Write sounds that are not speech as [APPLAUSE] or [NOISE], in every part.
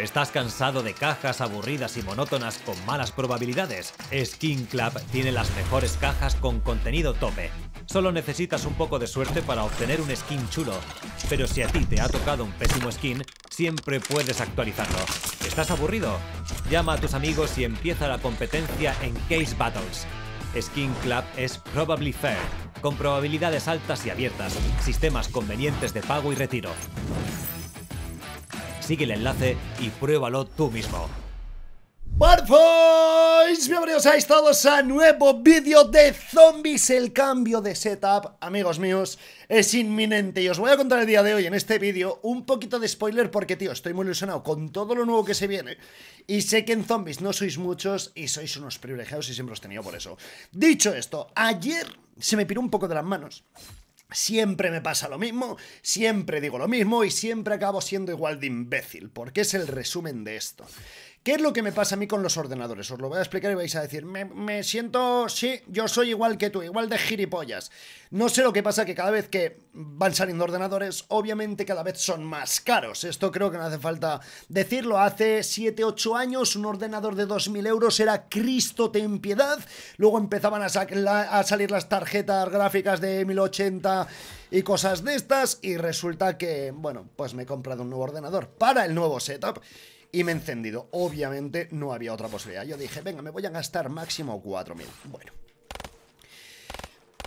¿Estás cansado de cajas aburridas y monótonas con malas probabilidades? Skin Club tiene las mejores cajas con contenido tope. Solo necesitas un poco de suerte para obtener un skin chulo. Pero si a ti te ha tocado un pésimo skin, siempre puedes actualizarlo. ¿Estás aburrido? Llama a tus amigos y empieza la competencia en Case Battles. Skin Club es Probably Fair, con probabilidades altas y abiertas, sistemas convenientes de pago y retiro. Sigue el enlace y pruébalo tú mismo. os bienvenidos a todos a nuevo vídeo de zombies. El cambio de setup, amigos míos, es inminente y os voy a contar el día de hoy en este vídeo un poquito de spoiler porque, tío, estoy muy ilusionado con todo lo nuevo que se viene y sé que en zombies no sois muchos y sois unos privilegiados y siempre os he tenido por eso. Dicho esto, ayer se me piró un poco de las manos Siempre me pasa lo mismo, siempre digo lo mismo y siempre acabo siendo igual de imbécil, porque es el resumen de esto. ¿Qué es lo que me pasa a mí con los ordenadores? Os lo voy a explicar y vais a decir, me, siento, sí, yo soy igual que tú, igual de gilipollas. No sé lo que pasa que cada vez que van saliendo ordenadores, obviamente cada vez son más caros. Esto creo que no hace falta decirlo. Hace 7, 8 años un ordenador de 2.000 euros era Cristo ten piedad. Luego empezaban a, a salir las tarjetas gráficas de 1080 y cosas de estas y resulta que, bueno, pues me he comprado un nuevo ordenador para el nuevo setup y me he encendido. Obviamente no había otra posibilidad. Yo dije, venga, me voy a gastar máximo 4.000. Bueno.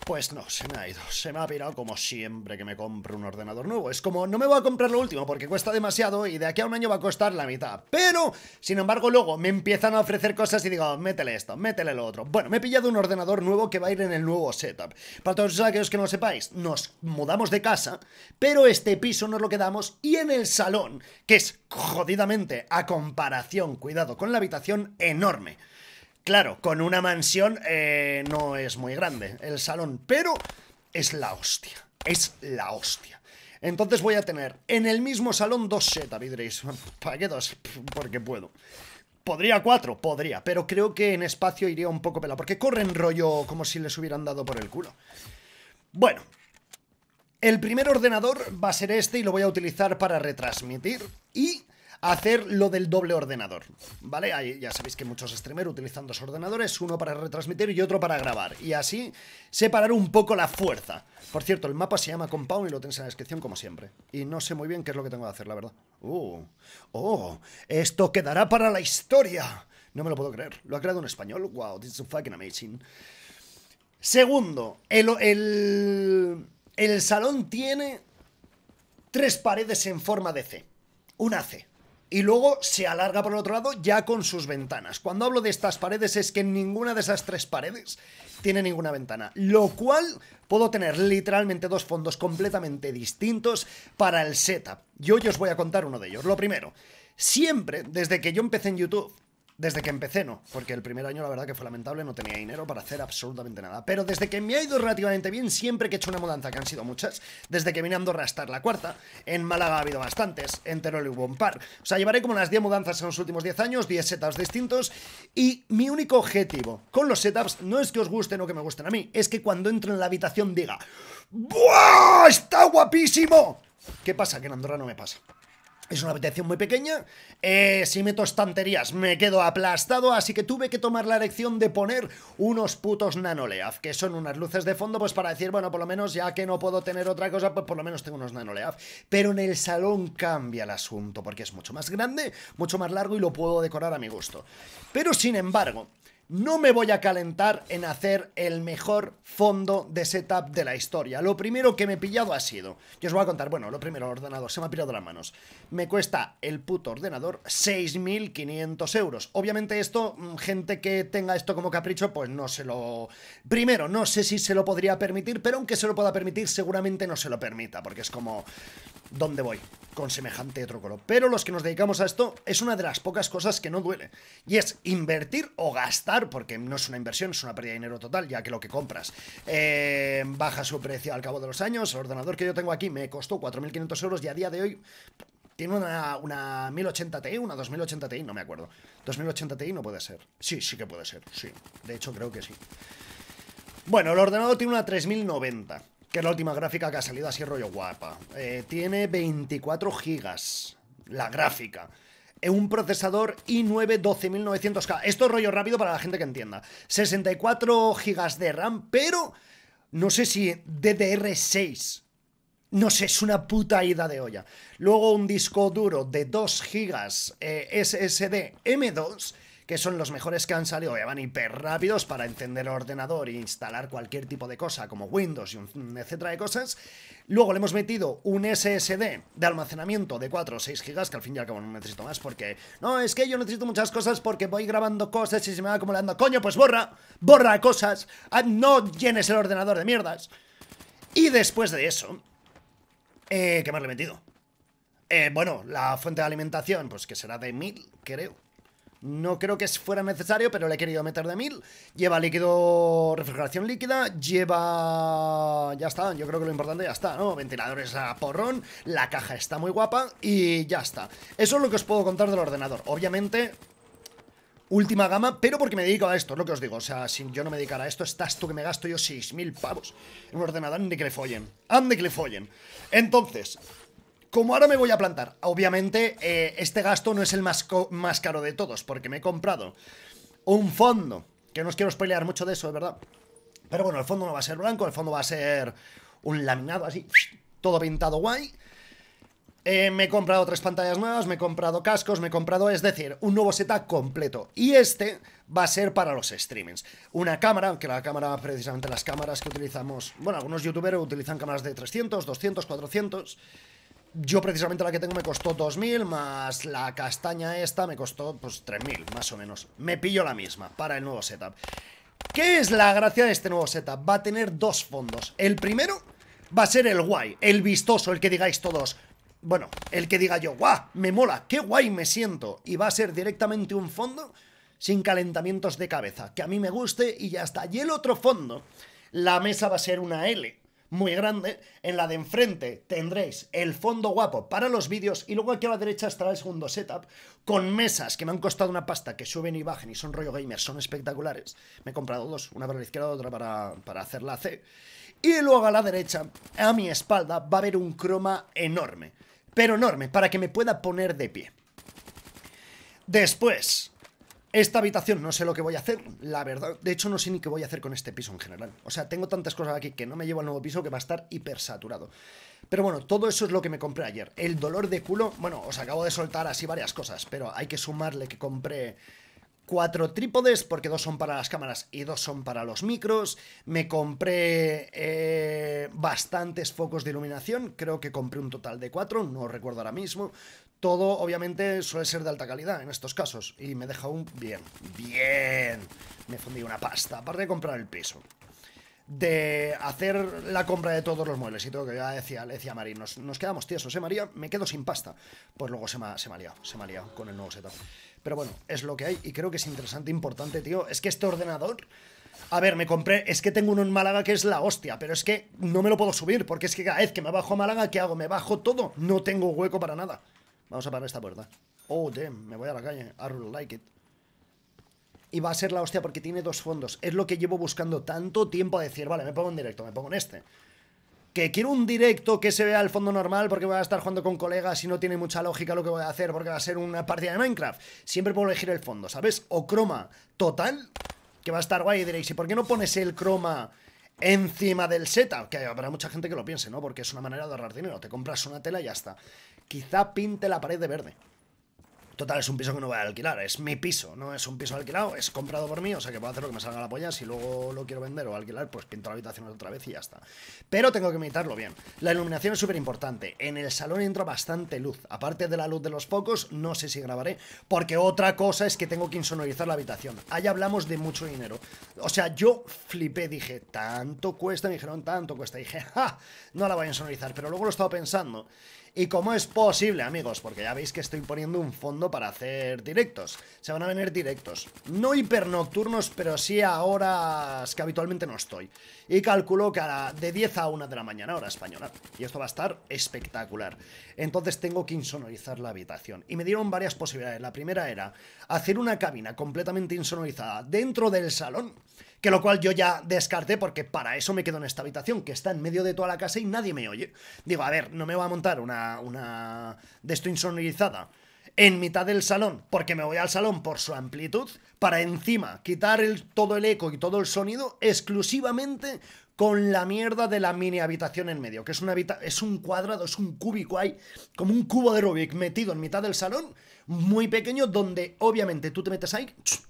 Pues no, se me ha ido, se me ha pirado como siempre que me compro un ordenador nuevo. Es como, no me voy a comprar lo último porque cuesta demasiado y de aquí a un año va a costar la mitad. Pero, sin embargo, luego me empiezan a ofrecer cosas y digo, métele esto, métele lo otro. Bueno, me he pillado un ordenador nuevo que va a ir en el nuevo setup. Para todos aquellos que no sepáis, nos mudamos de casa, pero este piso nos lo quedamos y en el salón, que es jodidamente, a comparación, cuidado, con la habitación enorme. Claro, con una mansión eh, no es muy grande el salón, pero es la hostia. Es la hostia. Entonces voy a tener en el mismo salón dos setas, diréis, [LAUGHS] ¿para qué dos? [LAUGHS] Porque puedo. Podría cuatro, podría, pero creo que en espacio iría un poco pelado, porque corren rollo como si les hubieran dado por el culo. Bueno, el primer ordenador va a ser este y lo voy a utilizar para retransmitir y hacer lo del doble ordenador, ¿vale? ya sabéis que muchos streamers utilizan dos ordenadores, uno para retransmitir y otro para grabar, y así separar un poco la fuerza. Por cierto, el mapa se llama Compound y lo tenéis en la descripción como siempre. Y no sé muy bien qué es lo que tengo que hacer, la verdad. ¡Uh! ¡Oh! ¡Esto quedará para la historia! No me lo puedo creer. ¿Lo ha creado un español? ¡Wow! This is fucking amazing. Segundo, el, el, el salón tiene tres paredes en forma de C. Una C y luego se alarga por el otro lado ya con sus ventanas. Cuando hablo de estas paredes es que ninguna de esas tres paredes tiene ninguna ventana, lo cual puedo tener literalmente dos fondos completamente distintos para el setup. Yo hoy os voy a contar uno de ellos. Lo primero, siempre desde que yo empecé en YouTube, desde que empecé, no, porque el primer año la verdad que fue lamentable, no tenía dinero para hacer absolutamente nada. Pero desde que me ha ido relativamente bien, siempre que he hecho una mudanza, que han sido muchas, desde que vine a Andorra a estar la cuarta, en Málaga ha habido bastantes, en Teruel hubo un par. O sea, llevaré como unas 10 mudanzas en los últimos 10 años, 10 setups distintos, y mi único objetivo con los setups no es que os gusten o que me gusten a mí, es que cuando entro en la habitación diga ¡Buah! ¡Está guapísimo! ¿Qué pasa? Que en Andorra no me pasa. Es una habitación muy pequeña. Eh, si meto estanterías me quedo aplastado, así que tuve que tomar la elección de poner unos putos nanoleaf, que son unas luces de fondo, pues para decir, bueno, por lo menos ya que no puedo tener otra cosa, pues por lo menos tengo unos nanoleaf. Pero en el salón cambia el asunto, porque es mucho más grande, mucho más largo y lo puedo decorar a mi gusto. Pero sin embargo, no me voy a calentar en hacer el mejor fondo de setup de la historia. Lo primero que me he pillado ha sido, yo os voy a contar, bueno, lo primero, el ordenador, se me ha pillado las manos. Me cuesta el puto ordenador 6.500 euros. Obviamente esto, mm, gente que tenga esto como capricho, pues no se lo... Primero, no sé si se lo podría permitir, pero aunque se lo pueda permitir, seguramente no se lo permita, porque es como dónde voy con semejante trócolo. Pero los que nos dedicamos a esto es una de las pocas cosas que no duele. Y es invertir o gastar, porque no es una inversión, es una pérdida de dinero total, ya que lo que compras eh, baja su precio al cabo de los años. El ordenador que yo tengo aquí me costó 4.500 euros y a día de hoy tiene una, una 1080 Ti, una 2080 Ti, no me acuerdo. 2080 Ti no puede ser. Sí, sí que puede ser, sí. De hecho creo que sí. Bueno, el ordenador tiene una 3090 que es la última gráfica que ha salido así rollo guapa. Eh, tiene 24 gigas la gráfica. Un procesador i9 12900K. Esto es rollo rápido para la gente que entienda. 64 gigas de RAM, pero no sé si DDR6. No sé, es una puta ida de olla. Luego un disco duro de 2 gigas eh, SSD M2 que son los mejores que han salido ya van hiper rápidos para encender el ordenador e instalar cualquier tipo de cosa, como Windows y un etcétera de cosas. Luego le hemos metido un SSD de almacenamiento de 4 o 6 GB, que al fin y al cabo no necesito más porque... No, es que yo necesito muchas cosas porque voy grabando cosas y se me va acumulando. Coño, pues borra, borra cosas, ah, no llenes el ordenador de mierdas. Y después de eso... Eh, ¿Qué más le he metido? Eh, bueno, la fuente de alimentación, pues que será de 1000, creo. No creo que fuera necesario, pero le he querido meter de mil. Lleva líquido, refrigeración líquida, lleva... Ya está, yo creo que lo importante ya está, ¿no? Ventiladores a porrón, la caja está muy guapa y ya está. Eso es lo que os puedo contar del ordenador. Obviamente, última gama, pero porque me dedico a esto, es lo que os digo. O sea, si yo no me dedicara a esto, estás tú que me gasto yo 6.000 pavos en un ordenador, ande que le follen, ande que le follen. Entonces, como ahora me voy a plantar, obviamente eh, este gasto no es el más, más caro de todos, porque me he comprado un fondo, que no os quiero spoilear mucho de eso, es verdad. Pero bueno, el fondo no va a ser blanco, el fondo va a ser un laminado así, todo pintado guay. Eh, me he comprado tres pantallas nuevas, me he comprado cascos, me he comprado, es decir, un nuevo setup completo. Y este va a ser para los streamings. Una cámara, que la cámara, precisamente las cámaras que utilizamos, bueno, algunos youtubers utilizan cámaras de 300, 200, 400... Yo precisamente la que tengo me costó 2.000, más la castaña esta me costó pues 3.000, más o menos. Me pillo la misma para el nuevo setup. ¿Qué es la gracia de este nuevo setup? Va a tener dos fondos. El primero va a ser el guay, el vistoso, el que digáis todos. Bueno, el que diga yo, guau, me mola, qué guay me siento. Y va a ser directamente un fondo sin calentamientos de cabeza, que a mí me guste y ya está. Y el otro fondo, la mesa va a ser una L, muy grande. En la de enfrente tendréis el fondo guapo para los vídeos y luego aquí a la derecha estará el segundo setup con mesas que me han costado una pasta, que suben y bajen y son rollo gamers son espectaculares. Me he comprado dos, una para la izquierda y otra para, para hacer la C. Y luego a la derecha, a mi espalda, va a haber un croma enorme, pero enorme, para que me pueda poner de pie. Después, esta habitación no sé lo que voy a hacer, la verdad. De hecho, no sé ni qué voy a hacer con este piso en general. O sea, tengo tantas cosas aquí que no me llevo al nuevo piso que va a estar hipersaturado. Pero bueno, todo eso es lo que me compré ayer. El dolor de culo, bueno, os acabo de soltar así varias cosas, pero hay que sumarle que compré cuatro trípodes, porque dos son para las cámaras y dos son para los micros. Me compré eh, bastantes focos de iluminación, creo que compré un total de cuatro, no recuerdo ahora mismo. Todo, obviamente, suele ser de alta calidad en estos casos. Y me deja un... Bien, bien. Me fundí una pasta, aparte de comprar el piso. De hacer la compra de todos los muebles y todo, que ya decía, le decía nos, nos quedamos tiesos, ¿eh, María? Me quedo sin pasta. Pues luego se me, se me ha liado, se me ha liado con el nuevo setup. Pero bueno, es lo que hay y creo que es interesante, importante, tío. Es que este ordenador... A ver, me compré, es que tengo uno en Málaga que es la hostia, pero es que no me lo puedo subir, porque es que cada vez que me bajo a Málaga, ¿qué hago? ¿Me bajo todo? No tengo hueco para nada. Vamos a parar esta puerta. Oh, damn, me voy a la calle. I like it. Y va a ser la hostia porque tiene dos fondos. Es lo que llevo buscando tanto tiempo a decir, vale, me pongo en directo, me pongo en este. Que quiero un directo que se vea el fondo normal porque voy a estar jugando con colegas y no tiene mucha lógica lo que voy a hacer porque va a ser una partida de Minecraft. Siempre puedo elegir el fondo, ¿sabes? O croma total, que va a estar guay. Y diréis, ¿y por qué no pones el croma encima del setup? Que habrá mucha gente que lo piense, ¿no? Porque es una manera de ahorrar dinero. Te compras una tela y ya está quizá pinte la pared de verde. Total, es un piso que no voy a alquilar, es mi piso, no es un piso alquilado, es comprado por mí, o sea que puedo hacer lo que me salga la polla, si luego lo quiero vender o alquilar, pues pinto la habitación otra vez y ya está. Pero tengo que meditarlo bien. La iluminación es súper importante, en el salón entra bastante luz, aparte de la luz de los focos, no sé si grabaré, porque otra cosa es que tengo que insonorizar la habitación. Ahí hablamos de mucho dinero. O sea, yo flipé, dije, tanto cuesta, me dijeron, tanto cuesta, dije, ja, no la voy a insonorizar, pero luego lo estaba pensando y cómo es posible, amigos, porque ya veis que estoy poniendo un fondo para hacer directos. Se van a venir directos. No hiper nocturnos, pero sí a horas que habitualmente no estoy. Y calculo que a de 10 a 1 de la mañana, hora española. Y esto va a estar espectacular. Entonces tengo que insonorizar la habitación. Y me dieron varias posibilidades. La primera era hacer una cabina completamente insonorizada dentro del salón que lo cual yo ya descarté porque para eso me quedo en esta habitación que está en medio de toda la casa y nadie me oye. Digo, a ver, no me voy a montar una, una de esto insonorizada en mitad del salón, porque me voy al salón por su amplitud, para encima quitar el, todo el eco y todo el sonido exclusivamente con la mierda de la mini habitación en medio, que es, una es un cuadrado, es un cúbico ahí, como un cubo de Rubik metido en mitad del salón, muy pequeño, donde obviamente tú te metes ahí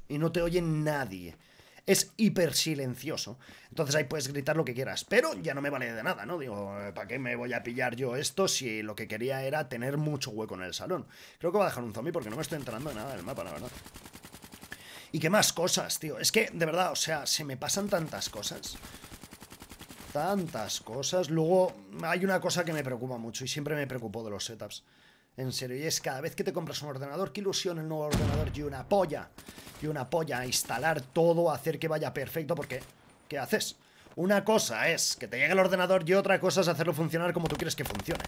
y no te oye nadie es hiper silencioso. Entonces ahí puedes gritar lo que quieras, pero ya no me vale de nada, ¿no? Digo, ¿para qué me voy a pillar yo esto si lo que quería era tener mucho hueco en el salón? Creo que va a dejar un zombie porque no me estoy entrando de nada del mapa, la verdad. Y qué más cosas, tío. Es que, de verdad, o sea, se me pasan tantas cosas tantas cosas. Luego hay una cosa que me preocupa mucho y siempre me preocupo de los setups. En serio, y es cada vez que te compras un ordenador, qué ilusión el nuevo ordenador y una polla. Y una polla, a instalar todo, hacer que vaya perfecto, porque ¿qué haces? Una cosa es que te llegue el ordenador y otra cosa es hacerlo funcionar como tú quieres que funcione.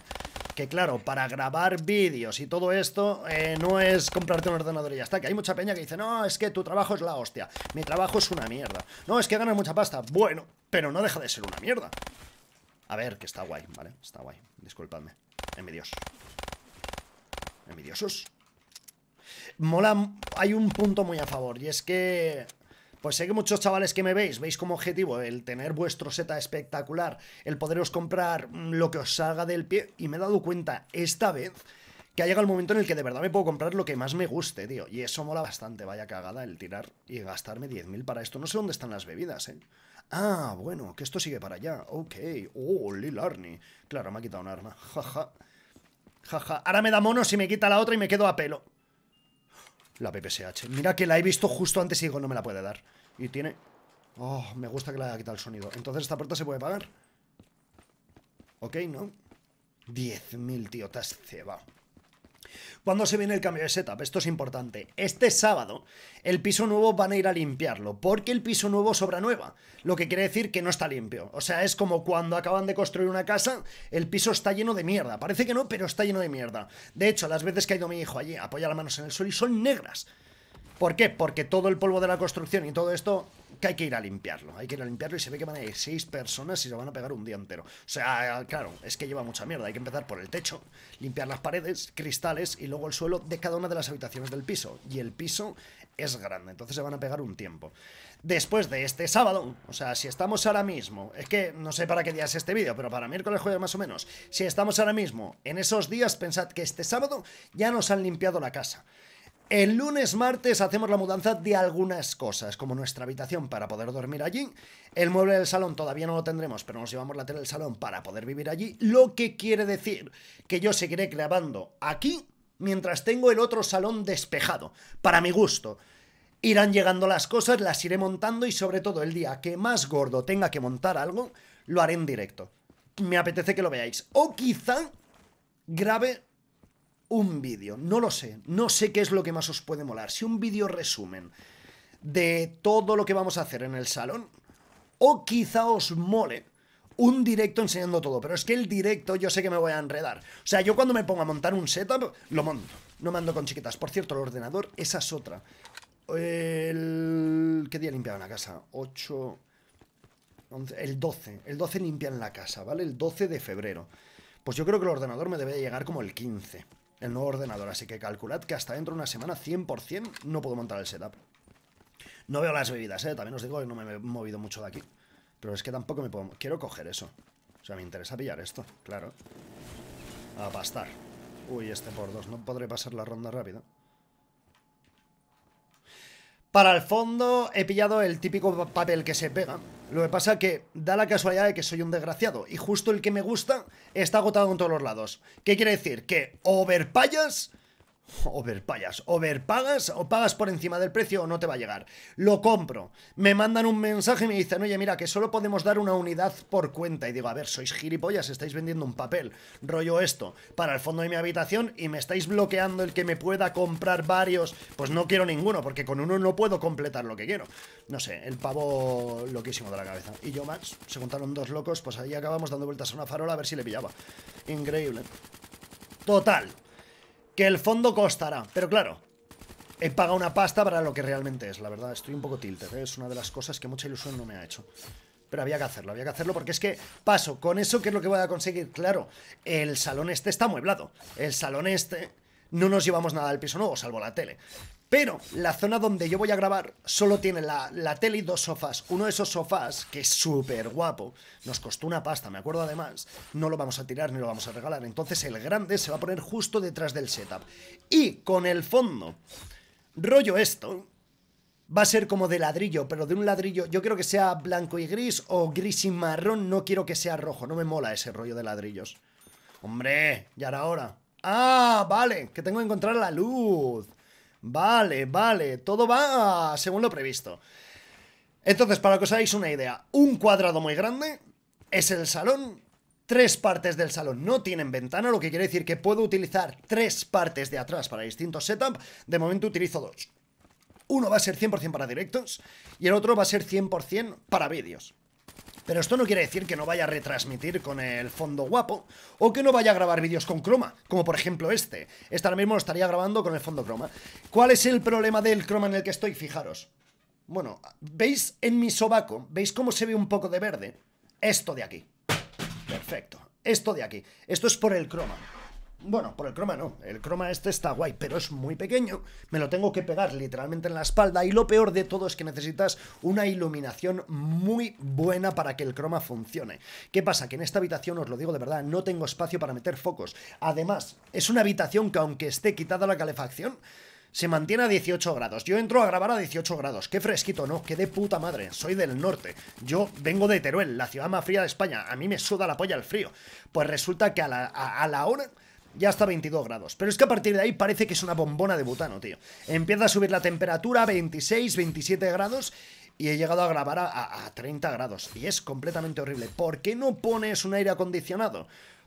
Que claro, para grabar vídeos y todo esto, eh, no es comprarte un ordenador y ya está. Que hay mucha peña que dice, no, es que tu trabajo es la hostia, mi trabajo es una mierda. No, es que ganas mucha pasta. Bueno, pero no deja de ser una mierda. A ver, que está guay, ¿vale? Está guay. Disculpadme. En envidiosos. Mola, hay un punto muy a favor y es que... Pues sé que muchos chavales que me veis, veis como objetivo el tener vuestro seta espectacular, el poderos comprar lo que os salga del pie y me he dado cuenta esta vez que ha llegado el momento en el que de verdad me puedo comprar lo que más me guste, tío. Y eso mola bastante, vaya cagada el tirar y gastarme 10.000 para esto. No sé dónde están las bebidas, ¿eh? Ah, bueno, que esto sigue para allá. Ok. Oh, Lil Arnie. Claro, me ha quitado un arma. [LAUGHS] Jaja. Jaja, ahora me da mono si me quita la otra y me quedo a pelo. La PPSH. Mira que la he visto justo antes y digo, no me la puede dar. Y tiene... Oh, me gusta que le haya quitado el sonido. Entonces esta puerta se puede pagar. Ok, ¿no? 10.000, tío, te ceba cuando se viene el cambio de setup? Esto es importante. Este sábado el piso nuevo van a ir a limpiarlo, porque el piso nuevo sobra nueva, lo que quiere decir que no está limpio. O sea, es como cuando acaban de construir una casa, el piso está lleno de mierda. Parece que no, pero está lleno de mierda. De hecho, las veces que ha ido mi hijo allí, apoya las manos en el suelo y son negras. ¿Por qué? Porque todo el polvo de la construcción y todo esto que hay que ir a limpiarlo. Hay que ir a limpiarlo y se ve que van a ir seis personas y se van a pegar un día entero. O sea, claro, es que lleva mucha mierda. Hay que empezar por el techo, limpiar las paredes, cristales y luego el suelo de cada una de las habitaciones del piso. Y el piso es grande, entonces se van a pegar un tiempo. Después de este sábado, o sea, si estamos ahora mismo, es que no sé para qué día es este vídeo, pero para miércoles jueves más o menos, si estamos ahora mismo en esos días, pensad que este sábado ya nos han limpiado la casa. El lunes martes hacemos la mudanza de algunas cosas, como nuestra habitación para poder dormir allí, el mueble del salón todavía no lo tendremos, pero nos llevamos la tele del salón para poder vivir allí, lo que quiere decir que yo seguiré clavando aquí mientras tengo el otro salón despejado, para mi gusto. Irán llegando las cosas, las iré montando y sobre todo el día que más gordo tenga que montar algo, lo haré en directo. Me apetece que lo veáis. O quizá grave un vídeo, no lo sé, no sé qué es lo que más os puede molar, si un vídeo resumen de todo lo que vamos a hacer en el salón, o quizá os mole un directo enseñando todo, pero es que el directo yo sé que me voy a enredar. O sea, yo cuando me pongo a montar un setup, lo monto, no mando con chiquitas. Por cierto, el ordenador, esa es otra. El... ¿Qué día limpian la casa? 8... El 12. El 12 limpian la casa, ¿vale? El 12 de febrero. Pues yo creo que el ordenador me debe llegar como el 15 el nuevo ordenador, así que calculad que hasta dentro de una semana 100% no puedo montar el setup. No veo las bebidas, ¿eh? También os digo que no me he movido mucho de aquí. Pero es que tampoco me puedo... Quiero coger eso. O sea, me interesa pillar esto, claro. A pastar. Uy, este por dos. No podré pasar la ronda rápido. Para el fondo he pillado el típico papel que se pega. Lo que pasa es que da la casualidad de que soy un desgraciado y justo el que me gusta está agotado en todos los lados. ¿Qué quiere decir? Que overpayas ver pagas, o pagas por encima del precio o no te va a llegar. Lo compro. Me mandan un mensaje y me dicen, oye, mira, que solo podemos dar una unidad por cuenta. Y digo, a ver, sois gilipollas, estáis vendiendo un papel, rollo esto, para el fondo de mi habitación y me estáis bloqueando el que me pueda comprar varios. Pues no quiero ninguno, porque con uno no puedo completar lo que quiero. No sé, el pavo loquísimo de la cabeza. Y yo, Max, se juntaron dos locos, pues ahí acabamos dando vueltas a una farola a ver si le pillaba. Increíble. Total, que el fondo costará. Pero claro, he pagado una pasta para lo que realmente es, la verdad. Estoy un poco tilted, ¿eh? es una de las cosas que mucha ilusión no me ha hecho. Pero había que hacerlo, había que hacerlo porque es que paso con eso, ¿qué es lo que voy a conseguir? Claro, el salón este está amueblado. El salón este no nos llevamos nada al piso nuevo, salvo la tele. Pero la zona donde yo voy a grabar solo tiene la, tele y dos sofás. Uno de esos sofás, que es súper guapo, nos costó una pasta, me acuerdo además, no lo vamos a tirar ni lo vamos a regalar. Entonces el grande se va a poner justo detrás del setup. Y con el fondo, rollo esto, va a ser como de ladrillo, pero de un ladrillo, yo quiero que sea blanco y gris o gris y marrón, no quiero que sea rojo, no me mola ese rollo de ladrillos. Hombre, ya ahora hora. Ah, vale, que tengo que encontrar la luz. Vale, vale, todo va según lo previsto. Entonces, para que os hagáis una idea, un cuadrado muy grande es el salón, tres partes del salón no tienen ventana, lo que quiere decir que puedo utilizar tres partes de atrás para distintos setups, de momento utilizo dos. Uno va a ser 100% para directos y el otro va a ser 100% para vídeos. Pero esto no quiere decir que no vaya a retransmitir con el fondo guapo o que no vaya a grabar vídeos con croma, como por ejemplo este. Este ahora mismo lo estaría grabando con el fondo croma. ¿Cuál es el problema del croma en el que estoy? Fijaros. Bueno, ¿veis en mi sobaco? ¿Veis cómo se ve un poco de verde? Esto de aquí. Perfecto. Esto de aquí. Esto es por el croma. Bueno, por el croma no. El croma este está guay, pero es muy pequeño. Me lo tengo que pegar literalmente en la espalda. Y lo peor de todo es que necesitas una iluminación muy buena para que el croma funcione. ¿Qué pasa? Que en esta habitación, os lo digo de verdad, no tengo espacio para meter focos. Además, es una habitación que aunque esté quitada la calefacción, se mantiene a 18 grados. Yo entro a grabar a 18 grados. Qué fresquito, ¿no? Qué de puta madre. Soy del norte. Yo vengo de Teruel, la ciudad más fría de España. A mí me suda la polla el frío. Pues resulta que a la, a la hora ya está 22 grados. Pero es que a partir de ahí parece que es una bombona de butano, tío. Empieza a subir la temperatura, 26, 27 grados, y he llegado a grabar a, a 30 grados. Y es completamente horrible. ¿Por qué no pones un aire acondicionado?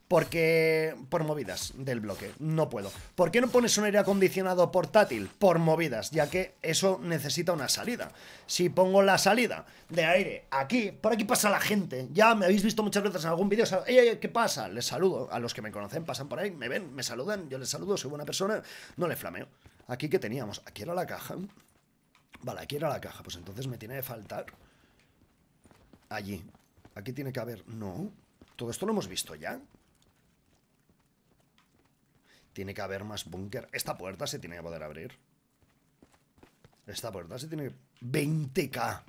Porque... Por movidas del bloque. No puedo. ¿Por qué no pones un aire acondicionado portátil? Por movidas, ya que eso necesita una salida. Si pongo la salida de aire aquí, por aquí pasa la gente. Ya me habéis visto muchas veces en algún vídeo. ¿Qué pasa? Les saludo. A los que me conocen pasan por ahí, me ven, me saludan. Yo les saludo, soy buena persona. No les flameo. Aquí que teníamos. Aquí era la caja. Vale, aquí era la caja. Pues entonces me tiene que faltar... Allí. Aquí tiene que haber... No. Todo esto lo hemos visto ya. Tiene que haber más búnker. Esta puerta se tiene que poder abrir. Esta puerta se tiene que... 20k.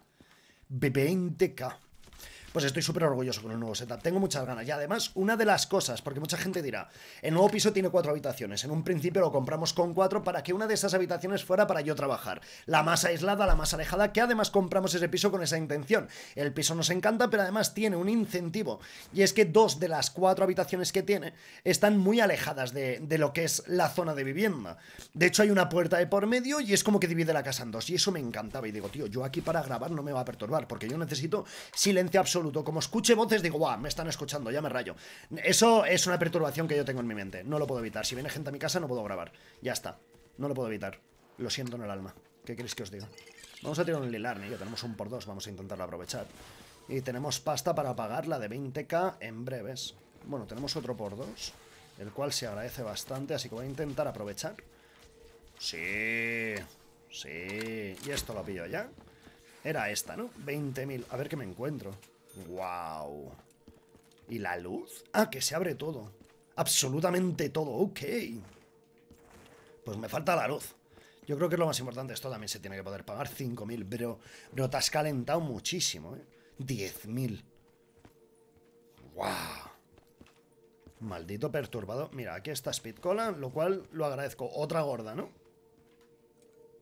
20k pues estoy súper orgulloso con el nuevo setup. Tengo muchas ganas. Y además, una de las cosas, porque mucha gente dirá, el nuevo piso tiene cuatro habitaciones. En un principio lo compramos con cuatro para que una de esas habitaciones fuera para yo trabajar. La más aislada, la más alejada, que además compramos ese piso con esa intención. El piso nos encanta, pero además tiene un incentivo. Y es que dos de las cuatro habitaciones que tiene están muy alejadas de, lo que es la zona de vivienda. De hecho, hay una puerta de por medio y es como que divide la casa en dos. Y eso me encantaba. Y digo, tío, yo aquí para grabar no me va a perturbar, porque yo necesito silencio absoluto como escuche voces, digo, guau, me están escuchando, ya me rayo. Eso es una perturbación que yo tengo en mi mente. No lo puedo evitar. Si viene gente a mi casa, no puedo grabar. Ya está. No lo puedo evitar. Lo siento en el alma. ¿Qué queréis que os diga? Vamos a tirar un Lilarni, yo. tenemos un por dos. Vamos a intentarlo aprovechar. Y tenemos pasta para pagar la de 20k en breves. Bueno, tenemos otro por dos, el cual se agradece bastante, así que voy a intentar aprovechar. Sí, sí. Y esto lo pillo ya. Era esta, ¿no? 20.000. A ver qué me encuentro. Wow. ¿Y la luz? Ah, que se abre todo. Absolutamente todo, ok. Pues me falta la luz. Yo creo que lo más importante. Esto también se tiene que poder pagar. 5.000, pero, pero te has calentado muchísimo, ¿eh? 10.000. ¡Wow! Maldito perturbado. Mira, aquí está Cola lo cual lo agradezco. Otra gorda, ¿no?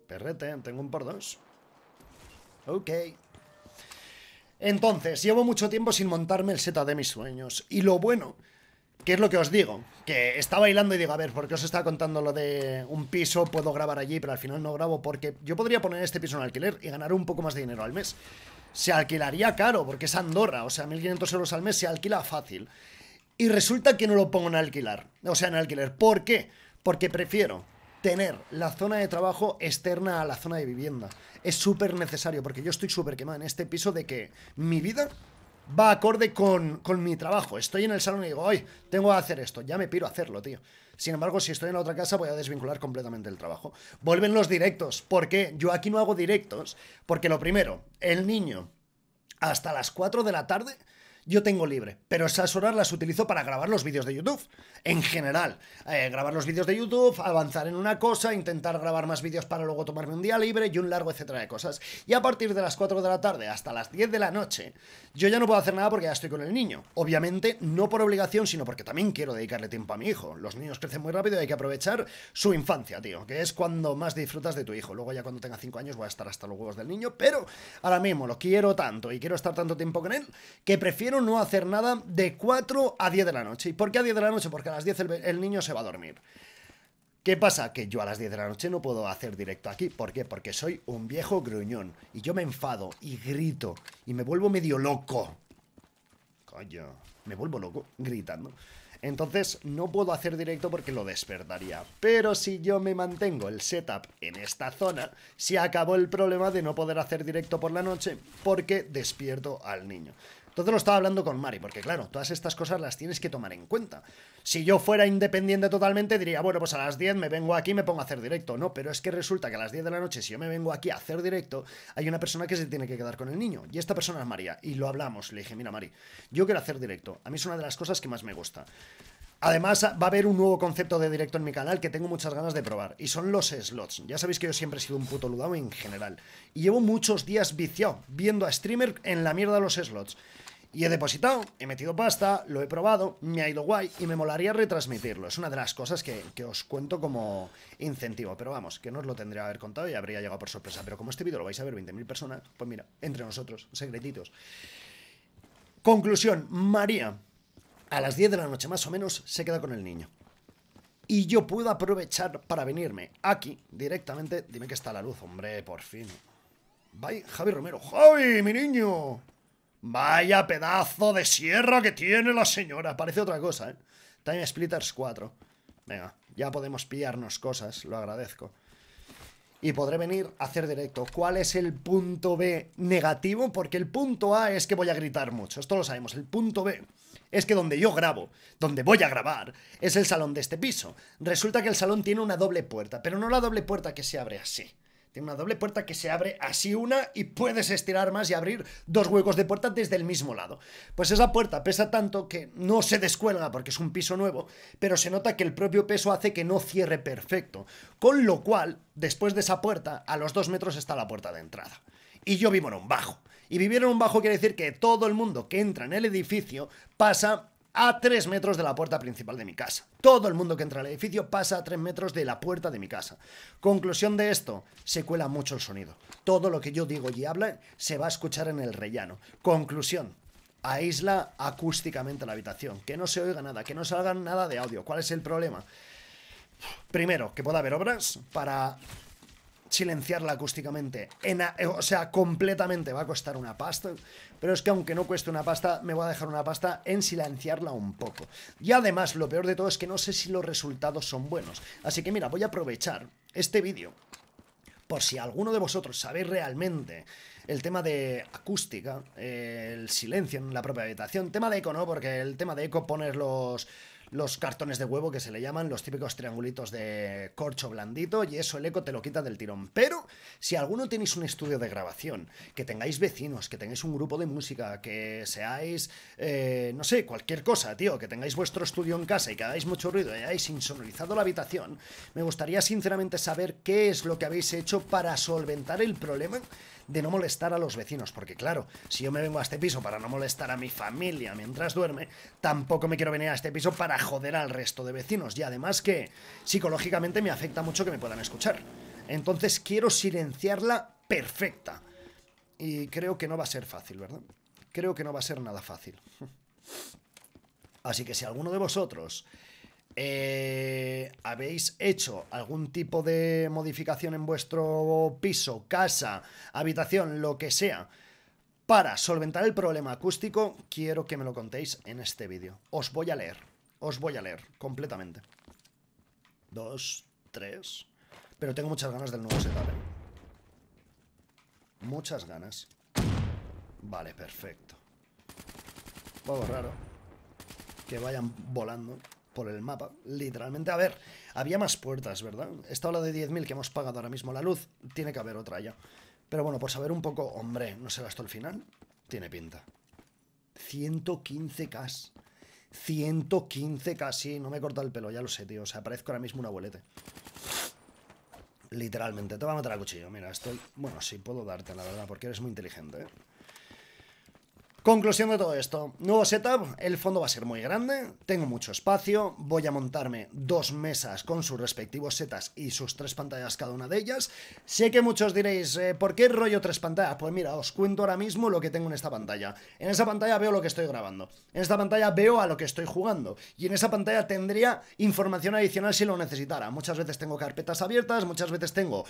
Perrete, tengo un por dos. Ok. Entonces, llevo mucho tiempo sin montarme el seta de mis sueños. Y lo bueno, que es lo que os digo, que está bailando y digo, a ver, ¿por qué os estaba contando lo de un piso? Puedo grabar allí, pero al final no grabo porque yo podría poner este piso en alquiler y ganar un poco más de dinero al mes. Se alquilaría caro porque es Andorra, o sea, 1.500 euros al mes se alquila fácil. Y resulta que no lo pongo en alquilar, o sea, en alquiler. ¿Por qué? Porque prefiero tener la zona de trabajo externa a la zona de vivienda. Es súper necesario, porque yo estoy súper quemado en este piso de que mi vida va acorde con, mi trabajo. Estoy en el salón y digo, hoy tengo que hacer esto. Ya me piro a hacerlo, tío. Sin embargo, si estoy en la otra casa, voy a desvincular completamente el trabajo. Vuelven los directos. porque Yo aquí no hago directos. Porque lo primero, el niño hasta las 4 de la tarde yo tengo libre, pero esas horas las utilizo para grabar los vídeos de YouTube, en general. Eh, grabar los vídeos de YouTube, avanzar en una cosa, intentar grabar más vídeos para luego tomarme un día libre y un largo etcétera de cosas. Y a partir de las 4 de la tarde hasta las 10 de la noche, yo ya no puedo hacer nada porque ya estoy con el niño. Obviamente, no por obligación, sino porque también quiero dedicarle tiempo a mi hijo. Los niños crecen muy rápido y hay que aprovechar su infancia, tío, que es cuando más disfrutas de tu hijo. Luego ya cuando tenga 5 años voy a estar hasta los huevos del niño, pero ahora mismo lo quiero tanto y quiero estar tanto tiempo con él que prefiero no hacer nada de 4 a 10 de la noche. ¿Y por qué a 10 de la noche? Porque a las 10 el, el niño se va a dormir. ¿Qué pasa? Que yo a las 10 de la noche no puedo hacer directo aquí. ¿Por qué? Porque soy un viejo gruñón. Y yo me enfado y grito y me vuelvo medio loco. Coño, me vuelvo loco gritando. Entonces no puedo hacer directo porque lo despertaría. Pero si yo me mantengo el setup en esta zona, se acabó el problema de no poder hacer directo por la noche porque despierto al niño. Entonces lo estaba hablando con Mari, porque claro, todas estas cosas las tienes que tomar en cuenta. Si yo fuera independiente totalmente, diría, bueno, pues a las 10 me vengo aquí y me pongo a hacer directo. No, pero es que resulta que a las 10 de la noche, si yo me vengo aquí a hacer directo, hay una persona que se tiene que quedar con el niño. Y esta persona es María. Y lo hablamos. Le dije, mira, Mari, yo quiero hacer directo. A mí es una de las cosas que más me gusta. Además, va a haber un nuevo concepto de directo en mi canal que tengo muchas ganas de probar. Y son los slots. Ya sabéis que yo siempre he sido un puto ludado en general. Y llevo muchos días viciado viendo a streamer en la mierda los slots. Y he depositado, he metido pasta, lo he probado, me ha ido guay y me molaría retransmitirlo. Es una de las cosas que, os cuento como incentivo. Pero vamos, que no os lo tendría que haber contado y habría llegado por sorpresa. Pero como este vídeo lo vais a ver 20.000 personas, pues mira, entre nosotros, secretitos. Conclusión, María, a las 10 de la noche más o menos, se queda con el niño. Y yo puedo aprovechar para venirme aquí directamente. Dime que está la luz, hombre, por fin. Bye, Javi Romero. ¡Javi, mi niño! Vaya pedazo de sierra que tiene la señora. Parece otra cosa, ¿eh? Time Splitters 4. Venga, ya podemos pillarnos cosas, lo agradezco. Y podré venir a hacer directo. ¿Cuál es el punto B negativo? Porque el punto A es que voy a gritar mucho. Esto lo sabemos. El punto B es que donde yo grabo, donde voy a grabar, es el salón de este piso. Resulta que el salón tiene una doble puerta, pero no la doble puerta que se abre así una doble puerta que se abre así una y puedes estirar más y abrir dos huecos de puerta desde el mismo lado. Pues esa puerta pesa tanto que no se descuelga porque es un piso nuevo, pero se nota que el propio peso hace que no cierre perfecto. Con lo cual, después de esa puerta, a los dos metros está la puerta de entrada. Y yo vivo en un bajo. Y vivir en un bajo quiere decir que todo el mundo que entra en el edificio pasa a 3 metros de la puerta principal de mi casa. Todo el mundo que entra al edificio pasa a tres metros de la puerta de mi casa. Conclusión de esto, se cuela mucho el sonido. Todo lo que yo digo y habla se va a escuchar en el rellano. Conclusión, aísla acústicamente la habitación, que no se oiga nada, que no salga nada de audio. ¿Cuál es el problema? Primero, que pueda haber obras para silenciarla acústicamente, eh, o sea, completamente va a costar una pasta, pero es que aunque no cueste una pasta, me voy a dejar una pasta en silenciarla un poco. Y además, lo peor de todo es que no sé si los resultados son buenos. Así que mira, voy a aprovechar este vídeo por si alguno de vosotros sabéis realmente el tema de acústica, el silencio en la propia habitación, tema de eco, ¿no? Porque el tema de eco poner los los cartones de huevo que se le llaman, los típicos triangulitos de corcho blandito, y eso el eco te lo quita del tirón. Pero si alguno tenéis un estudio de grabación, que tengáis vecinos, que tengáis un grupo de música, que seáis, eh, no sé, cualquier cosa, tío, que tengáis vuestro estudio en casa y que hagáis mucho ruido y hayáis insonorizado la habitación, me gustaría sinceramente saber qué es lo que habéis hecho para solventar el problema de no molestar a los vecinos, porque claro, si yo me vengo a este piso para no molestar a mi familia mientras duerme, tampoco me quiero venir a este piso para joder al resto de vecinos, y además que psicológicamente me afecta mucho que me puedan escuchar. Entonces quiero silenciarla perfecta. Y creo que no va a ser fácil, ¿verdad? Creo que no va a ser nada fácil. Así que si alguno de vosotros eh, ¿Habéis hecho algún tipo de modificación en vuestro piso, casa, habitación, lo que sea? Para solventar el problema acústico, quiero que me lo contéis en este vídeo. Os voy a leer, os voy a leer completamente. Dos, tres... Pero tengo muchas ganas del nuevo setup. ¿eh? Muchas ganas. Vale, perfecto. Poco raro. Que vayan volando por el mapa, literalmente. A ver, había más puertas, ¿verdad? Esta ola de 10.000 que hemos pagado ahora mismo la luz, tiene que haber otra ya. Pero bueno, por saber un poco, hombre, ¿no se gastó el final? Tiene pinta. 115k. 115k, sí, no me he cortado el pelo, ya lo sé, tío. O sea, parezco ahora mismo un abuelete. Literalmente, te va a matar a cuchillo. Mira, estoy... Bueno, sí, puedo darte, la verdad, porque eres muy inteligente, ¿eh? Conclusión de todo esto, nuevo setup, el fondo va a ser muy grande, tengo mucho espacio, voy a montarme dos mesas con sus respectivos setas y sus tres pantallas cada una de ellas. Sé que muchos diréis, eh, ¿por qué rollo tres pantallas? Pues mira, os cuento ahora mismo lo que tengo en esta pantalla. En esa pantalla veo lo que estoy grabando, en esta pantalla veo a lo que estoy jugando y en esa pantalla tendría información adicional si lo necesitara. Muchas veces tengo carpetas abiertas, muchas veces tengo...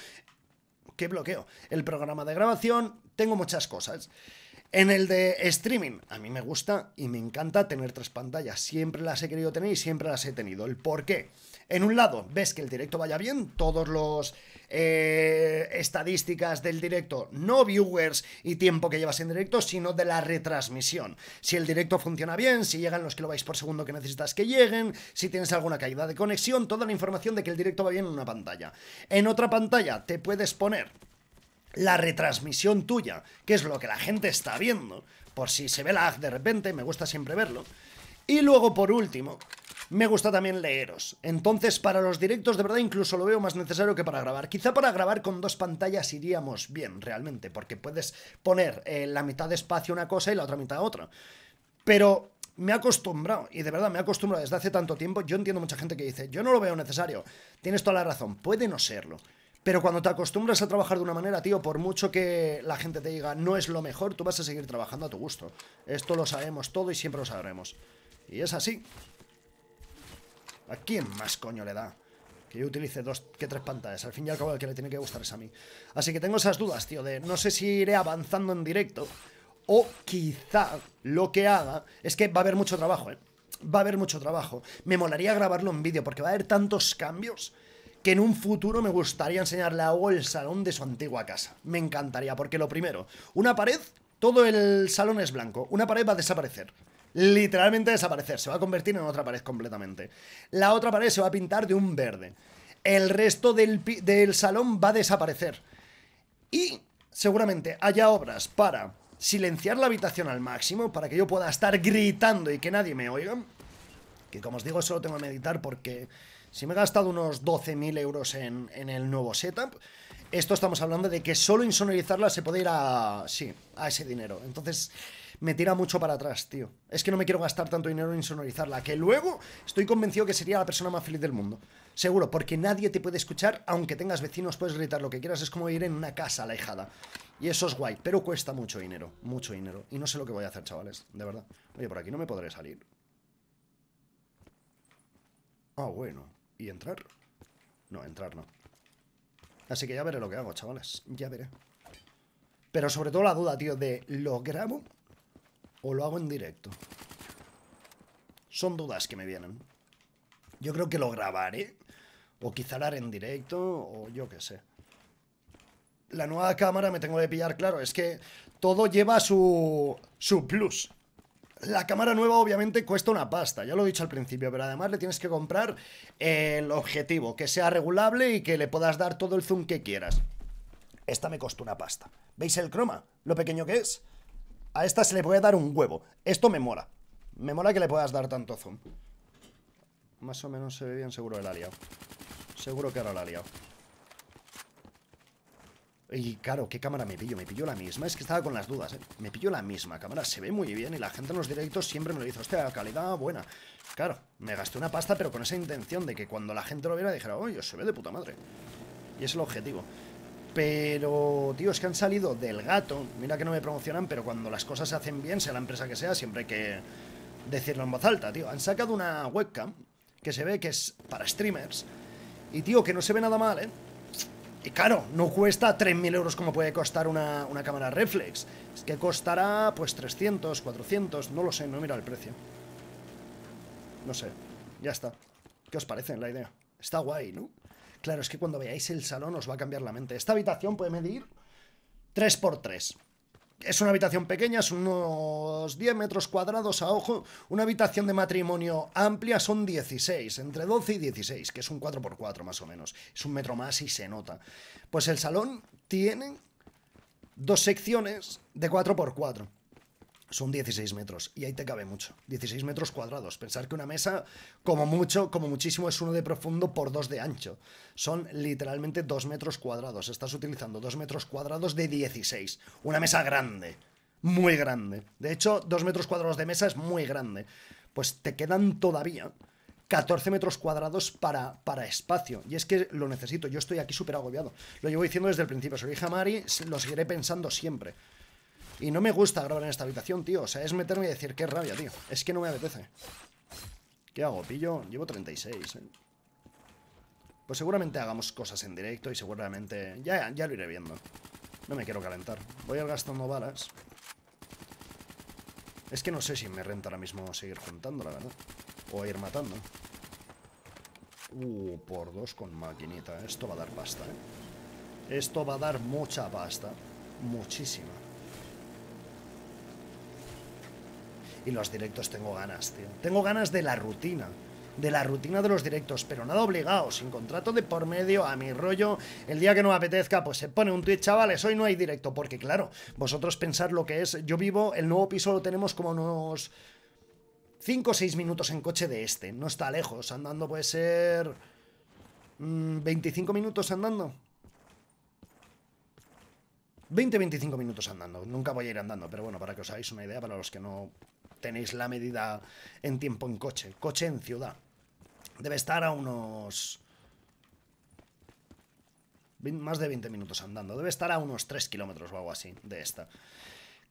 ¿Qué bloqueo? El programa de grabación, tengo muchas cosas. En el de streaming, a mí me gusta y me encanta tener tres pantallas. Siempre las he querido tener y siempre las he tenido. ¿El por qué? En un lado, ves que el directo vaya bien, todos los eh, estadísticas del directo, no viewers y tiempo que llevas en directo, sino de la retransmisión. Si el directo funciona bien, si llegan los kilobytes por segundo que necesitas que lleguen, si tienes alguna caída de conexión, toda la información de que el directo va bien en una pantalla. En otra pantalla te puedes poner la retransmisión tuya, que es lo que la gente está viendo, por si se ve lag de repente, me gusta siempre verlo. Y luego, por último, me gusta también leeros. Entonces, para los directos, de verdad, incluso lo veo más necesario que para grabar. Quizá para grabar con dos pantallas iríamos bien, realmente, porque puedes poner eh, la mitad de espacio una cosa y la otra mitad otra. Pero me he acostumbrado, y de verdad me he acostumbrado desde hace tanto tiempo, yo entiendo mucha gente que dice, yo no lo veo necesario. Tienes toda la razón, puede no serlo. Pero cuando te acostumbras a trabajar de una manera, tío, por mucho que la gente te diga no es lo mejor, tú vas a seguir trabajando a tu gusto. Esto lo sabemos todo y siempre lo sabremos. Y es así. ¿A quién más coño le da? Que yo utilice dos que tres pantallas. Al fin y al cabo, el que le tiene que gustar es a mí. Así que tengo esas dudas, tío, de no sé si iré avanzando en directo. O quizá lo que haga es que va a haber mucho trabajo, ¿eh? Va a haber mucho trabajo. Me molaría grabarlo en vídeo porque va a haber tantos cambios que en un futuro me gustaría enseñarle a Hugo el salón de su antigua casa. Me encantaría, porque lo primero, una pared, todo el salón es blanco, una pared va a desaparecer. Literalmente desaparecer, se va a convertir en otra pared completamente. La otra pared se va a pintar de un verde. El resto del, del salón va a desaparecer. Y seguramente haya obras para silenciar la habitación al máximo, para que yo pueda estar gritando y que nadie me oiga. Que como os digo, solo tengo que meditar porque si me he gastado unos 12.000 euros en, el nuevo setup, esto estamos hablando de que solo insonorizarla se puede ir a... Sí, a ese dinero. Entonces me tira mucho para atrás, tío. Es que no me quiero gastar tanto dinero en insonorizarla que luego estoy convencido que sería la persona más feliz del mundo. Seguro, porque nadie te puede escuchar, aunque tengas vecinos, puedes gritar lo que quieras, es como ir en una casa hijada Y eso es guay, pero cuesta mucho dinero, mucho dinero. Y no sé lo que voy a hacer, chavales, de verdad. Oye, por aquí no me podré salir. Ah, bueno y entrar. No, entrar no. Así que ya veré lo que hago, chavales. Ya veré. Pero sobre todo la duda, tío, de ¿lo grabo o lo hago en directo? Son dudas que me vienen. Yo creo que lo grabaré. O quizá lo haré en directo, o yo qué sé. La nueva cámara me tengo que pillar, claro, es que todo lleva su, su plus. La cámara nueva obviamente cuesta una pasta, ya lo he dicho al principio, pero además le tienes que comprar el objetivo, que sea regulable y que le puedas dar todo el zoom que quieras. Esta me costó una pasta. ¿Veis el croma? Lo pequeño que es. A esta se le puede dar un huevo. Esto me mola. Me mola que le puedas dar tanto zoom. Más o menos se ve bien, seguro el aliado Seguro que ahora el aliado y claro, ¿qué cámara me pillo? Me pillo la misma. Es que estaba con las dudas, ¿eh? Me pillo la misma cámara. Se ve muy bien y la gente en los directos siempre me lo dice. Hostia, calidad buena. Claro, me gasté una pasta, pero con esa intención de que cuando la gente lo viera dijera, oye, se ve de puta madre. Y es el objetivo. Pero, tío, es que han salido del gato. Mira que no me promocionan, pero cuando las cosas se hacen bien, sea la empresa que sea, siempre hay que decirlo en voz alta, tío. Han sacado una webcam que se ve que es para streamers. Y, tío, que no se ve nada mal, ¿eh? Y claro, no cuesta 3.000 euros como puede costar una, cámara reflex. Es que costará pues 300, 400, no lo sé, no mira el precio. No sé, ya está. ¿Qué os parece la idea? Está guay, ¿no? Claro, es que cuando veáis el salón os va a cambiar la mente. Esta habitación puede medir 3x3. Es una habitación pequeña, es unos 10 metros cuadrados a ojo. Una habitación de matrimonio amplia son 16, entre 12 y 16, que es un 4x4 más o menos. Es un metro más y se nota. Pues el salón tiene dos secciones de 4x4 son 16 metros y ahí te cabe mucho. 16 metros cuadrados. Pensar que una mesa, como mucho, como muchísimo, es uno de profundo por dos de ancho. Son literalmente 2 metros cuadrados. Estás utilizando 2 metros cuadrados de 16. Una mesa grande. Muy grande. De hecho, 2 metros cuadrados de mesa es muy grande. Pues te quedan todavía 14 metros cuadrados para, para espacio. Y es que lo necesito. Yo estoy aquí súper agobiado. Lo llevo diciendo desde el principio. Soy hija Mari, lo seguiré pensando siempre. Y no me gusta grabar en esta habitación, tío. O sea, es meterme y decir, qué rabia, tío. Es que no me apetece. ¿Qué hago, pillo? Llevo 36, ¿eh? Pues seguramente hagamos cosas en directo y seguramente... Ya, ya lo iré viendo. No me quiero calentar. Voy a ir gastando balas. Es que no sé si me renta ahora mismo seguir juntando, la verdad. O ir matando. Uh, por dos con maquinita. Esto va a dar pasta, ¿eh? Esto va a dar mucha pasta. Muchísima. Y los directos tengo ganas, tío. Tengo ganas de la rutina de la rutina de los directos, pero nada obligado, sin contrato de por medio, a mi rollo. El día que no me apetezca, pues se pone un tweet, chavales, hoy no hay directo, porque claro, vosotros pensar lo que es. Yo vivo, el nuevo piso lo tenemos como unos 5 o 6 minutos en coche de este, no está lejos, andando puede ser. 25 mm, minutos andando. 20-25 minutos andando, nunca voy a ir andando, pero bueno, para que os hagáis una idea, para los que no tenéis la medida en tiempo en coche. Coche en ciudad. Debe estar a unos... Más de 20 minutos andando. Debe estar a unos 3 kilómetros o algo así de esta.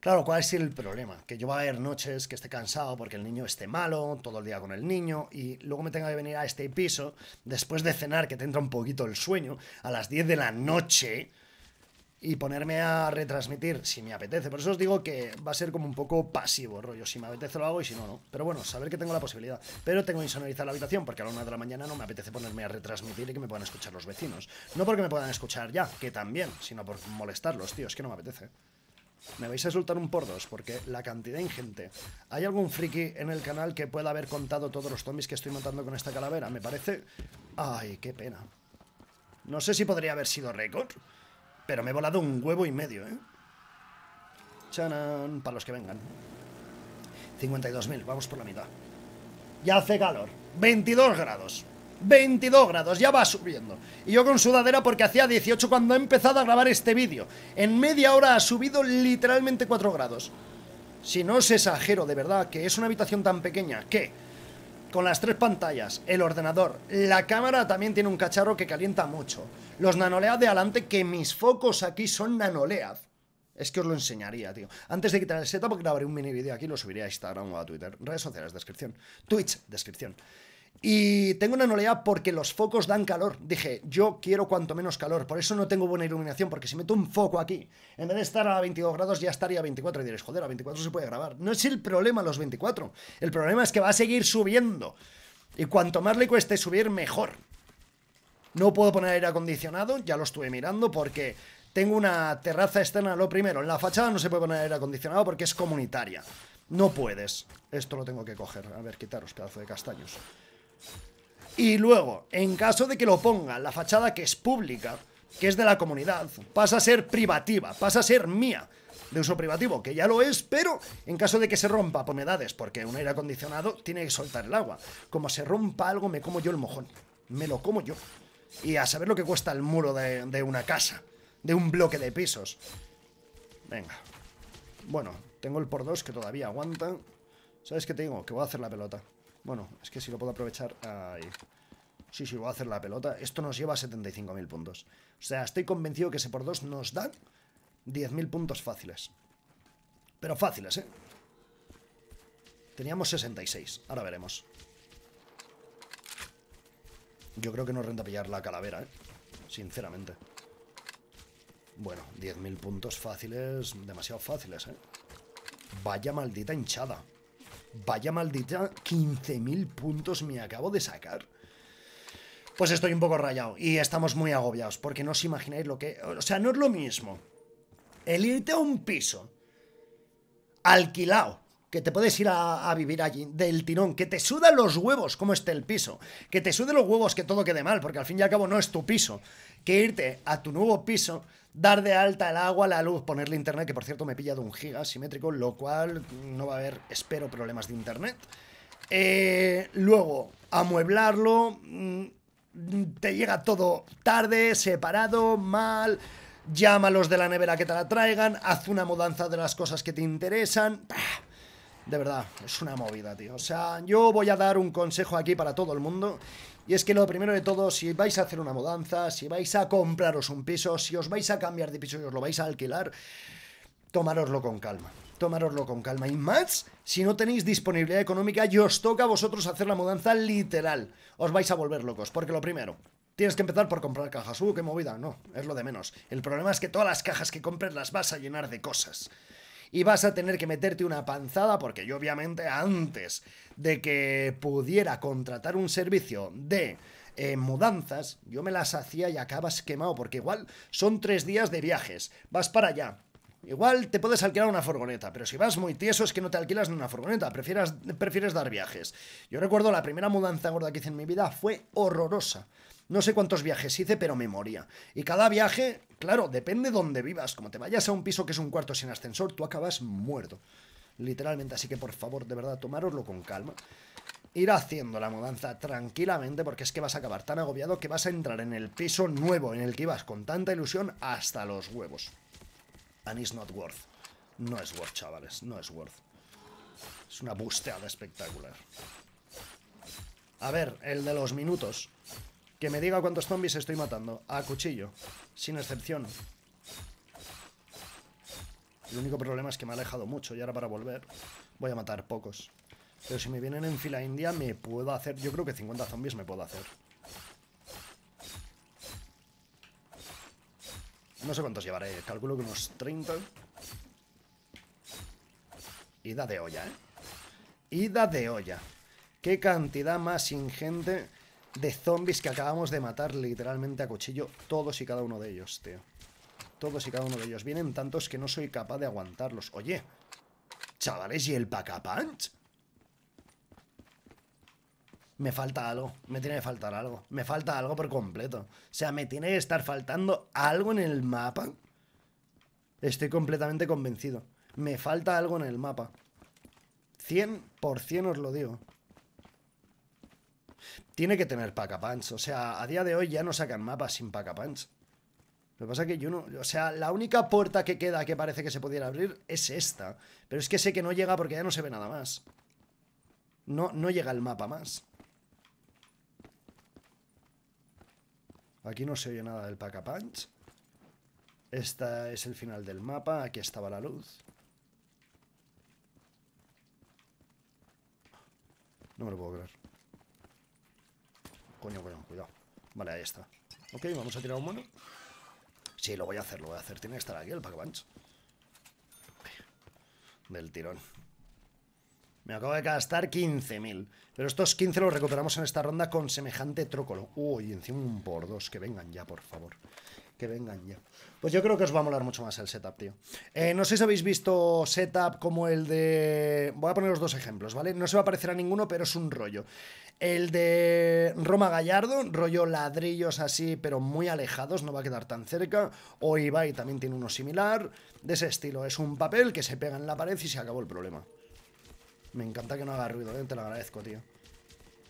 Claro, ¿cuál es el problema? Que yo va a haber noches que esté cansado porque el niño esté malo, todo el día con el niño, y luego me tenga que venir a este piso, después de cenar, que te entra un poquito el sueño, a las 10 de la noche, y ponerme a retransmitir si me apetece. Por eso os digo que va a ser como un poco pasivo, rollo. Si me apetece lo hago y si no, no. Pero bueno, saber que tengo la posibilidad. Pero tengo que insonorizar la habitación porque a la una de la mañana no me apetece ponerme a retransmitir y que me puedan escuchar los vecinos. No porque me puedan escuchar ya, que también, sino por molestarlos, tío. Es que no me apetece. Me vais a soltar un por dos, porque la cantidad ingente. ¿Hay algún friki en el canal que pueda haber contado todos los zombies que estoy matando con esta calavera? Me parece... Ay, qué pena. No sé si podría haber sido récord. Pero me he volado un huevo y medio, ¿eh? Chanan, para los que vengan. 52.000, vamos por la mitad. Ya hace calor. 22 grados. 22 grados, ya va subiendo. Y yo con sudadera porque hacía 18 cuando he empezado a grabar este vídeo. En media hora ha subido literalmente 4 grados. Si no os exagero, de verdad, que es una habitación tan pequeña que con las tres pantallas, el ordenador, la cámara también tiene un cacharro que calienta mucho. Los nanoleads de adelante, que mis focos aquí son nanolead. Es que os lo enseñaría, tío. Antes de quitar el setup, grabaré un mini vídeo aquí, lo subiré a Instagram o a Twitter. Redes sociales, descripción. Twitch, descripción. Y tengo una novedad porque los focos dan calor. Dije, yo quiero cuanto menos calor, por eso no tengo buena iluminación, porque si meto un foco aquí, en vez de estar a 22 grados, ya estaría a 24. Y diréis, joder, a 24 se puede grabar. No es el problema los 24. El problema es que va a seguir subiendo. Y cuanto más le cueste subir, mejor. No puedo poner aire acondicionado, ya lo estuve mirando, porque tengo una terraza externa, lo primero. En la fachada no se puede poner aire acondicionado porque es comunitaria. No puedes. Esto lo tengo que coger. A ver, quitaros, pedazo de castaños. Y luego, en caso de que lo ponga la fachada que es pública, que es de la comunidad, pasa a ser privativa, pasa a ser mía, de uso privativo, que ya lo es, pero en caso de que se rompa por pues porque un aire acondicionado tiene que soltar el agua. Como se rompa algo, me como yo el mojón. Me lo como yo. Y a saber lo que cuesta el muro de, una casa, de un bloque de pisos. Venga. Bueno, tengo el por dos que todavía aguanta. ¿Sabes qué tengo? Que voy a hacer la pelota. Bueno, es que si lo puedo aprovechar... Ahí. Sí, lo voy a hacer la pelota. Esto nos lleva a 75.000 puntos. O sea, estoy convencido que ese por dos nos da 10.000 puntos fáciles. Pero fáciles, ¿eh? Teníamos 66. Ahora veremos. Yo creo que no renta pillar la calavera, ¿eh? Sinceramente. Bueno, 10.000 puntos fáciles. Demasiado fáciles, ¿eh? Vaya maldita hinchada. Vaya maldita, 15.000 puntos me acabo de sacar. Pues estoy un poco rayado y estamos muy agobiados, porque no os imagináis lo que... O sea, no es lo mismo el irte a un piso alquilado, que te puedes ir a, vivir allí del tirón, que te suda los huevos como esté el piso, que te sude los huevos que todo quede mal, porque al fin y al cabo no es tu piso, que irte a tu nuevo piso dar de alta el agua, la luz, ponerle internet, que por cierto me he pillado un giga simétrico, lo cual no va a haber, espero, problemas de internet. Eh, luego, amueblarlo, mm, te llega todo tarde, separado, mal, llama a los de la nevera que te la traigan, haz una mudanza de las cosas que te interesan. Ah, de verdad, es una movida, tío. O sea, yo voy a dar un consejo aquí para todo el mundo y es que lo primero de todo, si vais a hacer una mudanza, si vais a compraros un piso, si os vais a cambiar de piso y os lo vais a alquilar, tomároslo con calma. Tomároslo con calma. Y más, si no tenéis disponibilidad económica y os toca a vosotros hacer la mudanza literal, os vais a volver locos. Porque lo primero, Tienes que empezar por comprar cajas. Uh, qué movida. No, es lo de menos. El problema es que todas las cajas que compres las vas a llenar de cosas y vas a tener que meterte una panzada porque yo obviamente antes de que pudiera contratar un servicio de eh, mudanzas, yo me las hacía y acabas quemado porque igual son tres días de viajes, vas para allá, Igual te puedes alquilar una furgoneta, pero si vas muy tieso es que no te alquilas ni una furgoneta, prefieres dar viajes. Yo recuerdo la primera mudanza gorda que hice en mi vida fue horrorosa. No sé cuántos viajes hice, pero memoria. Y cada viaje, claro, depende dónde vivas. Como te vayas a un piso que es un cuarto sin ascensor, tú acabas muerto. Literalmente, así que por favor, de verdad, tomároslo con calma. Ir haciendo la mudanza tranquilamente porque es que vas a acabar tan agobiado que vas a entrar en el piso nuevo en el que ibas con tanta ilusión hasta los huevos. And it's not worth. No es worth, chavales, no es worth. Es una busteada espectacular. A ver, el de los minutos. Que me diga cuántos zombies estoy matando. A cuchillo. Sin excepción. El único problema es que me ha alejado mucho y ahora para volver voy a matar pocos. Pero si me vienen en fila india me puedo hacer... Yo creo que 50 zombies me puedo hacer. No sé cuántos llevaré. Calculo que unos 30. Ida de olla, ¿eh? Ida de olla. Qué cantidad más ingente de zombies que acabamos de matar literalmente a cuchillo todos y cada uno de ellos, tío. Todos y cada uno de ellos. Vienen tantos que no soy capaz de aguantarlos. Oye, chavales, ¿y el punch? Me falta algo, me tiene que faltar algo. Me falta algo por completo. O sea, me tiene que estar faltando algo en el mapa. Estoy completamente convencido. Me falta algo en el mapa. 100% os lo digo tiene que tener pack-a-punch. O sea, a día de hoy ya no sacan mapas sin pack-a-punch. Lo que pasa es que yo no. O sea, la única puerta que queda que parece que se pudiera abrir es esta. Pero es que sé que no llega porque ya no se ve nada más. No, no llega el mapa más. Aquí no se oye nada del pack-a-punch. es el final del mapa. Aquí estaba la luz. No me lo puedo creer. Coño, coño, cuidado. Vale, ahí está. Ok, vamos a tirar un mono. Sí, lo voy a hacer, lo voy a hacer. Tiene que estar aquí el pack Del tirón. Me acabo de gastar 15.000. Pero estos 15 los recuperamos en esta ronda con semejante trócolo. Uy, encima un por dos. Que vengan ya, por favor. Que vengan ya. Pues yo creo que os va a molar mucho más el setup, tío. Eh, no sé si habéis visto setup como el de... Voy a poner los dos ejemplos, ¿vale? No se va a parecer a ninguno, pero es un rollo. El de Roma Gallardo, rollo ladrillos así, pero muy alejados, no va a quedar tan cerca. O Ibai también tiene uno similar, de ese estilo. Es un papel que se pega en la pared y se acabó el problema. Me encanta que no haga ruido, ¿eh? te lo agradezco, tío.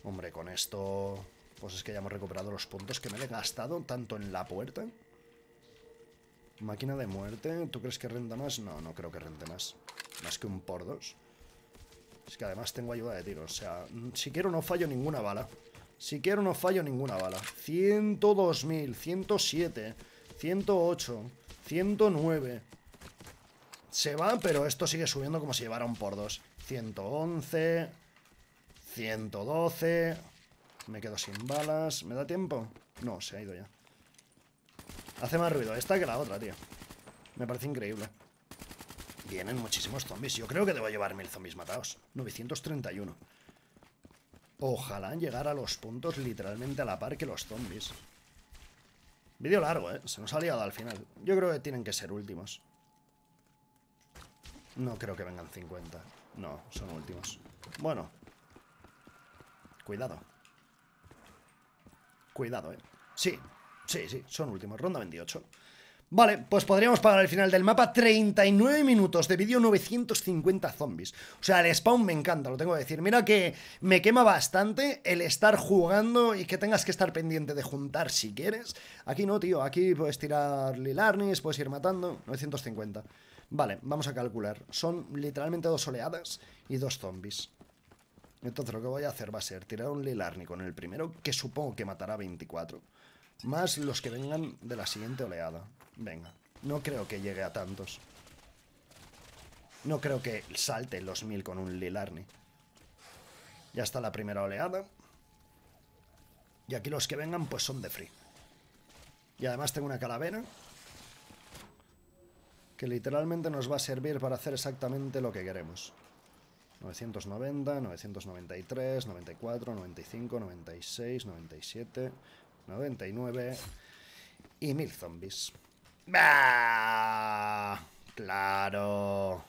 Hombre, con esto... Pues es que ya hemos recuperado los puntos que me he gastado tanto en la puerta. Máquina de muerte. ¿Tú crees que renta más? No, no creo que rente más. Más que un por dos. Es que además tengo ayuda de tiro. O sea, si quiero no fallo ninguna bala. Si quiero no fallo ninguna bala. 102.000, 107, 108, 109. Se va, pero esto sigue subiendo como si llevara un por dos. 111. 112. Me quedo sin balas. ¿Me da tiempo? No, se ha ido ya. Hace más ruido esta que la otra, tío. Me parece increíble. Vienen muchísimos zombies. Yo creo que debo llevar mil zombies matados. 931. Ojalá llegar a los puntos literalmente a la par que los zombies. Vídeo largo, ¿eh? Se nos ha liado al final. Yo creo que tienen que ser últimos. No creo que vengan 50. No, son últimos. Bueno. Cuidado. Cuidado, ¿eh? Sí, sí, sí, son últimos. Ronda 28. Vale, pues podríamos pagar al final del mapa 39 minutos de vídeo, 950 zombies. O sea, el spawn me encanta, lo tengo que decir. Mira que me quema bastante el estar jugando y que tengas que estar pendiente de juntar si quieres. Aquí no, tío, aquí puedes tirar Lilarnis, puedes ir matando. 950. Vale, vamos a calcular. Son literalmente dos oleadas y dos zombies. Entonces lo que voy a hacer va a ser tirar un Lilarni con el primero, que supongo que matará 24. Más los que vengan de la siguiente oleada. Venga, no creo que llegue a tantos. No creo que salte los mil con un Lilarni. Ya está la primera oleada. Y aquí los que vengan pues son de free. Y además tengo una calavera que literalmente nos va a servir para hacer exactamente lo que queremos. 990, 993, 94, 95, 96, 97, 99 y 1000 zombies. ¡Bah! ¡Claro!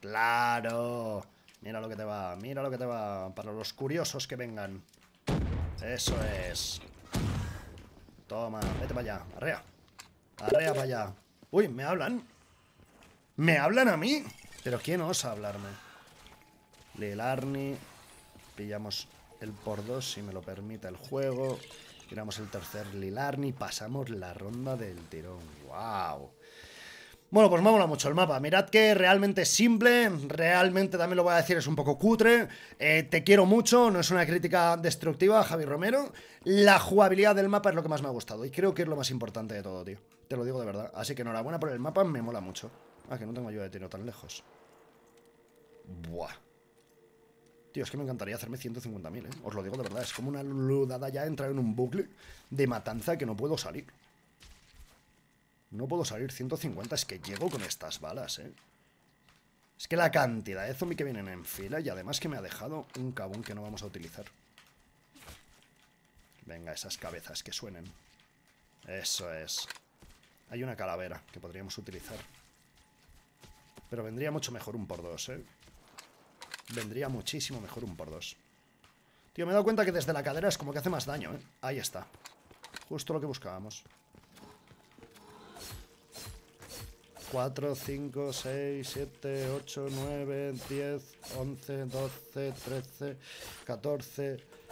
¡Claro! Mira lo que te va, mira lo que te va, para los curiosos que vengan. Eso es. Toma, vete para allá, arrea. Arrea para allá. Uy, me hablan. ¿Me hablan a mí? ¿Pero quién osa hablarme? Lilarni Pillamos el por dos, si me lo permite el juego. Tiramos el tercer Lilarni. Pasamos la ronda del tirón. ¡Wow! Bueno, pues me mola mucho el mapa. Mirad que realmente es simple, realmente también lo voy a decir, es un poco cutre. Eh, te quiero mucho, no es una crítica destructiva, Javi Romero. La jugabilidad del mapa es lo que más me ha gustado y creo que es lo más importante de todo, tío. Te lo digo de verdad. Así que enhorabuena por el mapa, me mola mucho. Ah, que no tengo ayuda de tiro tan lejos. Buah. Tío, es que me encantaría hacerme 150.000, ¿eh? Os lo digo de verdad, es como una ludada ya entrar en un bucle de matanza que no puedo salir. No puedo salir 150, es que llego con estas balas, ¿eh? Es que la cantidad de zombies que vienen en fila y además que me ha dejado un cabón que no vamos a utilizar. Venga, esas cabezas que suenen. Eso es. Hay una calavera que podríamos utilizar. Pero vendría mucho mejor un por dos, ¿eh? Vendría muchísimo mejor un por dos. Tío, me he dado cuenta que desde la cadera es como que hace más daño, ¿eh? Ahí está. Justo lo que buscábamos. 4, 5, 6, 7, 8, 9, 10, 11, 12, 13, 14...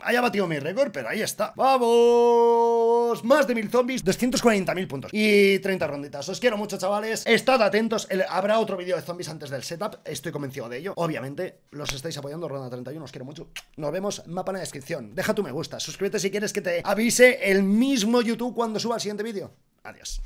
haya batido mi récord, pero ahí está. ¡Vamos! Más de mil zombies, 240.000 puntos y 30 ronditas. Os quiero mucho, chavales. Estad atentos. habrá otro vídeo de zombies antes del setup. Estoy convencido de ello. Obviamente, los estáis apoyando. Ronda 31, os quiero mucho. Nos vemos. Mapa en la descripción. Deja tu me gusta. Suscríbete si quieres que te avise el mismo YouTube cuando suba el siguiente vídeo. Adiós.